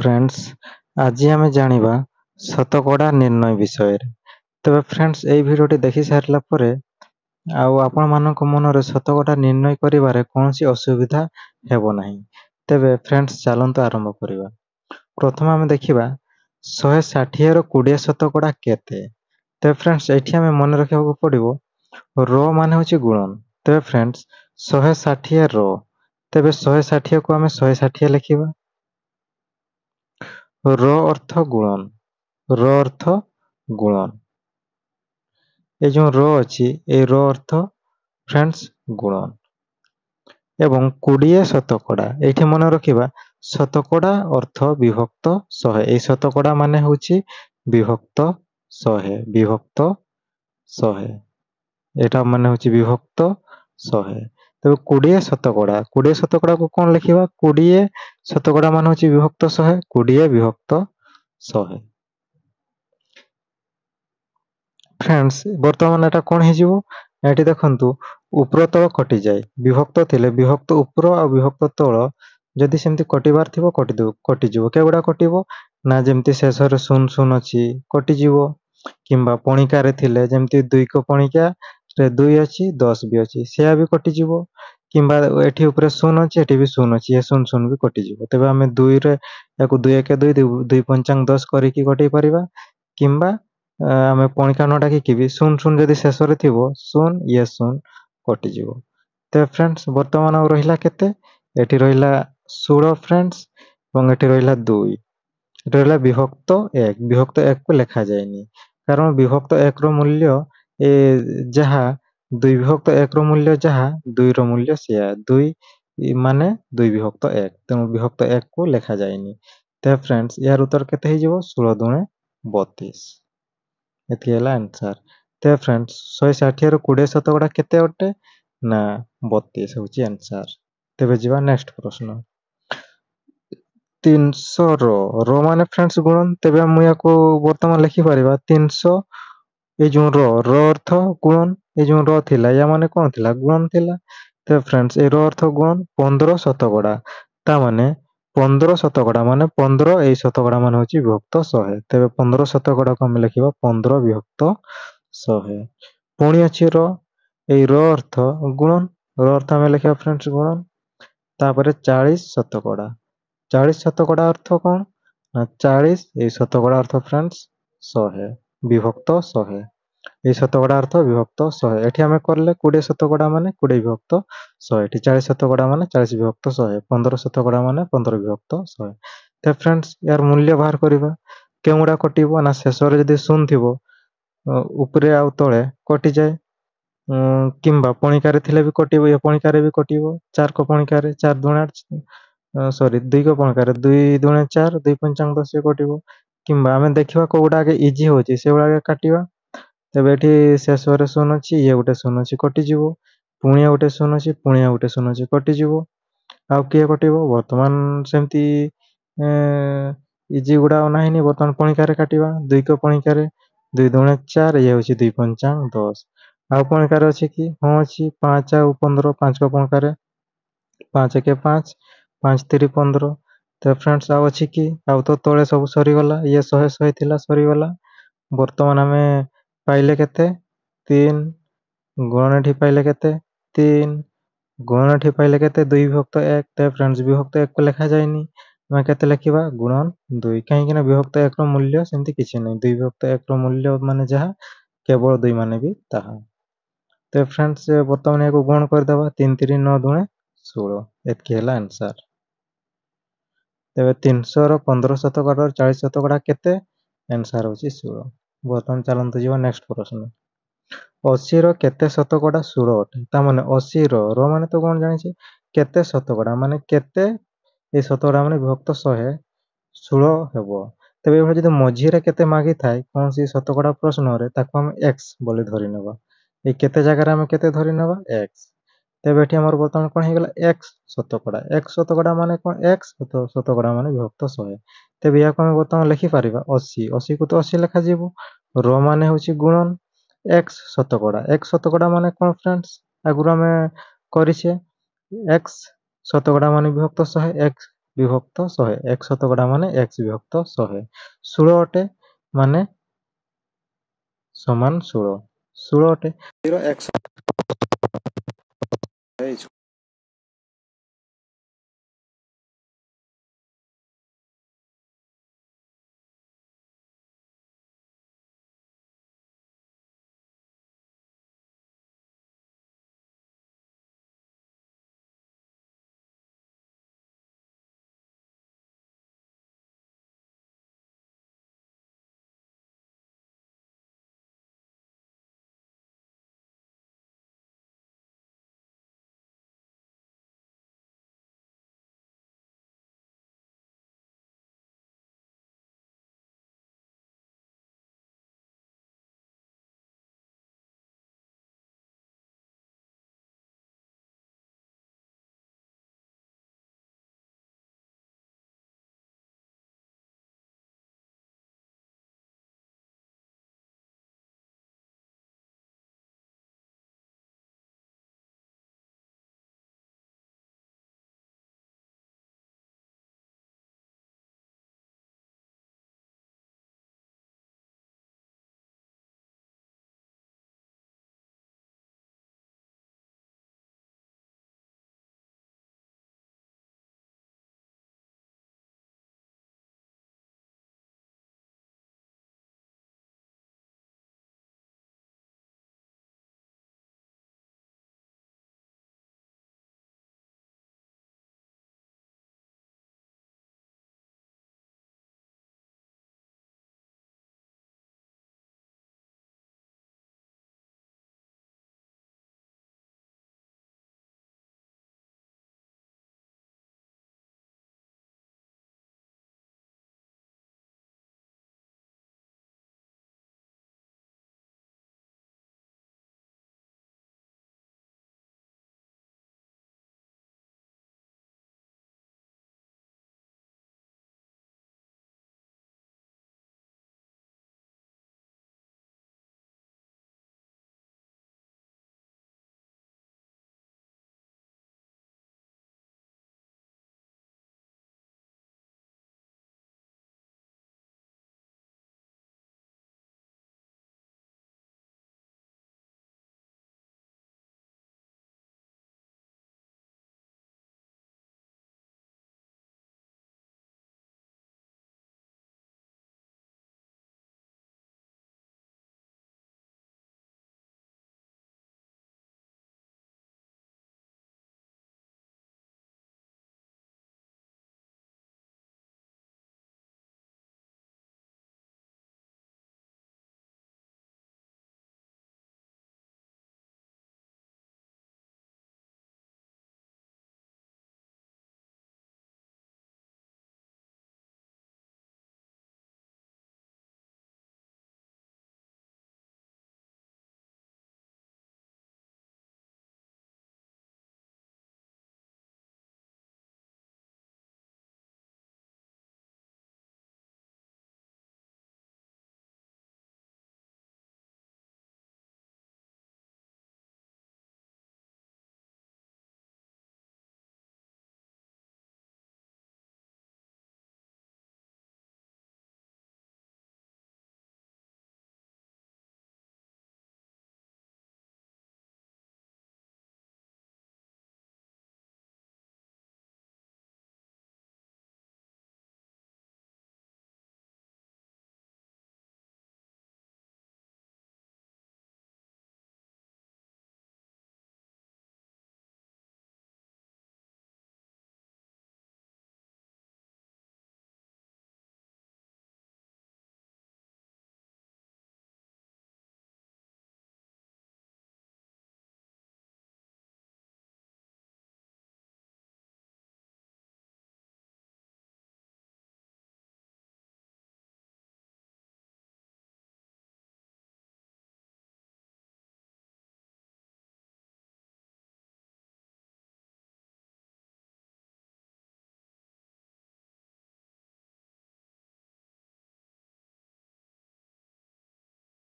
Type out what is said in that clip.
friends ଆଜି ଆମେ ଜାଣିବା ଶତକଡ଼ା ନିର୍ଣ୍ଣୟ ବିଷୟରେ ତେବେ ଫ୍ରେଣ୍ଡସ୍ ଏହି ଭିଡ଼ିଓଟି ଦେଖି ସାରିଲା ପରେ ଆଉ ଆପଣମାନଙ୍କ ମନରେ ଶତକଡ଼ା ନିର୍ଣ୍ଣୟ କରିବାରେ କୌଣସି ଅସୁବିଧା ହେବ ନାହିଁ ତେବେ ଫ୍ରେଣ୍ଡସ୍ ଚାଲନ୍ତୁ ଆରମ୍ଭ କରିବା ପ୍ରଥମେ ଆମେ ଦେଖିବା ଶହେ ଷାଠିଏର କୋଡ଼ିଏ ଶତକଡ଼ା କେତେ ତେବେ ଫ୍ରେଣ୍ଡସ୍ ଏଠି ଆମେ ମନେ ରଖିବାକୁ ପଡ଼ିବ ର ମାନେ ହେଉଛି ଗୁଣନ ତେବେ ଫ୍ରେଣ୍ଡସ୍ ଶହେ ଷାଠିଏ ର ତେବେ ଶହେ ଷାଠିଏକୁ ଆମେ ଶହେ ଷାଠିଏ ଲେଖିବା র অর্থ গুণন র অর্থ গুণন এই যে র ଅଛି এই ର ଅର୍ଥ ଫ୍ରେଣ୍ଡସ୍ ଗୁଣନ ଏବଂ କୋଡ଼ିଏ ଶତକଡ଼ା ଏଇଠି ମନେ ରଖିବା ଶତକଡ଼ା ଅର୍ଥ ବିଭକ୍ତ ଶହେ ଏଇ ଶତକଡ଼ା ମାନେ ହେଉଛି ବିଭକ୍ତ ଶହେ ବିଭକ୍ତ ଶହେ এটা মানে হচ্ছে বিভক্ত শহে তেব কোড়িয়ে শতকড়া কোড়িয়ে শতকড়া কো কোন লিখিবা কোড়িয়ে শতকড়া মানে হচ্ছে বিভক্ত সহে কোড়িয়ে বিভক্ত সহে ফ্রেন্ডস বর্তমানে এটা কোন হিজিব এটি দেখন্তু উপর তল কটি যায় বিভক্ত থিলে বিভক্ত উপর আর বিভক্ত তল যদি সেমতি কটিবার থিব কটি দেব কটি যাব কেগুড়া কটিব না যেমতি শেষরে শুন শুন অছি কটি যাব কিংবা পণিকারে থিলে পণিকা ରେ ଦୁଇ ଅଛି ଦଶ ବି ଅଛି ସେୟା ବି କଟିଯିବ କିମ୍ବା ଏଠି ଉପରେ ଶୂନ ଅଛି ଏଠି ବି ଶୂନ ଅଛି ଏ ଶୂନ ଶୂନ ବି କଟିଯିବ ତେବେ ଆମେ ଦୁଇରେ ଏହାକୁ ଦୁଇ ଏକ ଦୁଇ ଦୁଇ ପଞ୍ଚାଙ୍ଗ ଦଶ କରିକି କଟେଇ ପାରିବା କିମ୍ବା ଆମେ ପଣିକା ନ ଡାକିକି ବି ଶୂନ ଶୂନ ଯଦି ଶେଷରେ ଥିବ ଶୂନ ଇଏ ଶୂନ କଟିଯିବ ତେବେ ଫ୍ରେଣ୍ଡସ୍ ବର୍ତ୍ତମାନ ଆଉ ରହିଲା କେତେ ଏଠି ରହିଲା ଷୋହଳ ଫ୍ରେଣ୍ଡସ୍ ଏବଂ ଏଠି ରହିଲା ଦୁଇ ଏଠି ରହିଲା ବିଭକ୍ତ ଏକ ବିଭକ୍ତ କୁ ଲେଖାଯାଇନି କାରଣ ବିଭକ୍ତ ଏକ ର ମୂଲ୍ୟ ଏ ଯାହା ଦୁଇ ବିଭକ୍ତ ଏକର ମୂଲ୍ୟ ଯାହା ଦୁଇର ମୂଲ୍ୟ ସେୟା ଦୁଇ ମାନେ ଦୁଇ ବିଭକ୍ତ ଏକ ତେଣୁ ବିଭକ୍ତ ଏକକୁ ଲେଖାଯାଇନି ତେବେ ଫ୍ରେଣ୍ଡସ୍ ଏହାର ଉତ୍ତର କେତେ ହେଇଯିବ ଷୋହଳ ଦୁଣେ ବତିଶ ଏତିକି ହେଲା ଆନ୍ସର୍ ତେବେ ଫ୍ରେଣ୍ଡସ୍ ଶହେ ଷାଠିଏରୁ କୋଡ଼ିଏ ଶତକଡ଼ା କେତେ ଅଟେ ନା ବତିଶ ହେଉଛି ଆନ୍ସର୍ ତେବେ ଯିବା ନେକ୍ସଟ ପ୍ରଶ୍ନ ତିନିଶହ ର ର ମାନେ ଫ୍ରେଣ୍ଡସ୍ ଗୁଣ ତେବେ ମୁଁ ୟାକୁ ବର୍ତ୍ତମାନ ଲେଖିପାରିବା ତିନିଶହ ଏଇ ଯୋଉ ର ର ଅର୍ଥ ଗୁଣନ ଏଇ ଯୋଉ ର ଥିଲା ୟା ମାନେ କଣ ଥିଲା ଗୁଣନ ଥିଲା ତ ଫ୍ରେଣ୍ଡସ୍ ଏ ର ଅର୍ଥ ଗୁଣନ ପନ୍ଦର ଶତକଡ଼ା ତା ମାନେ ପନ୍ଦର ଶତକଡ଼ା ମାନେ ପନ୍ଦର ଏଇ ଶତକଡ଼ା ମାନେ ହେଉଛି ବିଭକ୍ତ ଶହେ ତେବେ ପନ୍ଦର ଶତକଡ଼ାକୁ ଆମେ ଲେଖିବା ପନ୍ଦର ବିଭକ୍ତ ଶହେ ପୁଣି ଅଛି ର ଏଇ ର ଅର୍ଥ ଗୁଣନ ର ଅର୍ଥ ଆମେ ଲେଖିବା ଫ୍ରେଣ୍ଡସ୍ ଗୁଣନ ତାପରେ ଚାଳିଶ ଶତକଡ଼ା ଚାଳିଶ ଶତକଡ଼ା ଅର୍ଥ କ'ଣ ନା ଚାଳିଶ ଏଇ ଶତକଡ଼ା ଅର୍ଥ ଫ୍ରେଣ୍ଡସ୍ ଶହେ ବିଭକ୍ତ ଶହେ এই শতকড়া অর্থ বিভক্ত শহে এটি আমি করলে কোড়িয়ে শতকড়া মানে কোড়িয়ে বিভক্ত শহে এটি চাশ শতকড়া মানে চাশ বিভক্ত শহে পনেরো শতকড়া মানে পনেরো বিভক্ত শহে তো ফ্রেন্ডস ইয়ার মূল্য বাহার করা কেউগুড়া কটিব না শেষরে যদি শূন্য থিব উপরে আউ তলে কটি যায় কিংবা পণিকারে থিলে বি কটিব এ পণিকারে বি কটিব চার ক পণিকারে চার দুণা সরি দুই ক পণিকারে দুই দুণে চার দুই পঞ্চাঙ্গ দশ কটিব କିମ୍ବା ଆମେ ଦେଖିବା କେଉଁଟା ଆଗେ ଇଜି ହେଉଛି ସେଗୁଡ଼ା ଆଗେ କାଟିବା ତେବେ ଏଠି ଶେଷରେ ଶୂନ ଅଛି ଇଏ ଗୋଟେ ଶୂନ ଅଛି କଟିଯିବ ପୁଣି ଆଉ ଗୋଟେ ଶୂନ ଅଛି ପୁଣି ଆଉ ଗୋଟେ ଶୂନ ଅଛି କଟିଯିବ ଆଉ କିଏ କଟିବ ବର୍ତ୍ତମାନ ସେମିତି ଇଜି ଗୁଡ଼ା ଆଉ ନାହିଁନି ବର୍ତ୍ତମାନ ପଣିକାରେ କାଟିବା ଦୁଇକ ପଣିକାରେ ଦୁଇ ଦୁଣେ ଚାର ଇଏ ହେଉଛି ଦୁଇ ପଞ୍ଚାଙ୍ଗ ଦଶ ଆଉ ପଣିକାରେ ଅଛି କି ହଁ ଅଛି ପାଞ୍ଚ ଆଉ ପନ୍ଦର ପାଞ୍ଚ ପଣିକାରେ ପାଞ୍ଚ ଏକେ ପାଞ୍ଚ ପାଞ୍ଚ ତିରି ପନ୍ଦର ତ ଫ୍ରେଣ୍ଡସ୍ ଆଉ ଅଛି କି ଆଉ ତ ତଳେ ସବୁ ସରିଗଲା ଇଏ ଶହେ ଶହେ ଥିଲା ସରିଗଲା ବର୍ତ୍ତମାନ ଆମେ ପାଇଲେ କେତେ ତିନ ଗୁଣନ ଏଠି ପାଇଲେ କେତେ ତିନ ଗୁଣନ ଏଠି ପାଇଲେ କେତେ ଦୁଇ ବିଭକ୍ତ ଏକ ତ ଫ୍ରେଣ୍ଡସ୍ ବିଭକ୍ତ ଏକକୁ ଲେଖାଯାଇନି ଆମେ କେତେ ଲେଖିବା ଗୁଣନ ଦୁଇ କାହିଁକିନା ବିଭକ୍ତ ଏକର ମୂଲ୍ୟ ସେମିତି କିଛି ନାହିଁ ଦୁଇ ବିଭକ୍ତ ଏକର ମୂଲ୍ୟ ମାନେ ଯାହା କେବଳ ଦୁଇ ମାନେ ବି ତାହା ତ ଫ୍ରେଣ୍ଡସ୍ ବର୍ତ୍ତମାନ একু গুণ କରିଦେବା ତିନି তিন তিন ন দুণে ষোলো এতকি হল ତେବେ ତିନିଶହର ପନ୍ଦର ଶତକଡ଼ାରୁ ଚାଳିଶ ଶତକଡ଼ା କେତେ ଆନ୍ସର୍ ହେଉଛି ଷୋହଳ ବର୍ତ୍ତମାନ ଚାଲନ୍ତୁ ଯିବା ନେକ୍ସଟ ପ୍ରଶ୍ନ ଅଶୀର କେତେ ଶତକଡ଼ା ଷୋହଳ ଅଟେ ତା ମାନେ ଅଶୀର ର ମାନେ ତ କ'ଣ ଜାଣିଛେ କେତେ ଶତକଡ଼ା ମାନେ କେତେ ଏ ଶତକଡ଼ା ମାନେ ବିଭକ୍ତ ଶହେ ଷୋହଳ ହେବ ତେବେ ଏଭଳି ଯଦି ମଝିରେ କେତେ ମାଗିଥାଏ କୌଣସି ଶତକଡ଼ା ପ୍ରଶ୍ନରେ ତାକୁ ଆମେ ଏକ୍ସ ବୋଲି ଧରିନେବା ଏ କେତେ ଜାଗାରେ ଆମେ କେତେ ଧରିନେବା ଏକ୍ସ ତେବେ ଏଠି ଆମର ବର୍ତ୍ତମାନ କ'ଣ ହେଇଗଲା ଏକ୍ସ ଶତକଡ଼ା ଏକ୍ସ ଶତକଡ଼ା ମାନେ କ'ଣ ଏକ୍ସ ଶତକଡ଼ା ମାନେ ବିଭକ୍ତ ଶହେ ତେବେ ଏହାକୁ ଆମେ ବର୍ତ୍ତମାନ ଲେଖିପାରିବା ଅଶୀ ଅଶୀକୁ ତ ଅଶୀ ଲେଖାଯିବ ର ମାନେ ହେଉଛି ଗୁଣନ ଏକ୍ସ ଶତକଡ଼ା ଏକ୍ସ ଶତକଡ଼ା ମାନେ କ'ଣ ଫ୍ରେଣ୍ଡସ୍ ଆଗରୁ ଆମେ କରିଛେ ଏକ୍ସ শতকড়া মানে বিভক্ত শহে এক্স বিভক্ত শহে এক শতকড়া মানে এক্স বিভক্ত শহে ষোলো অটে মানে সমান ষোলো ষোলো অটে এক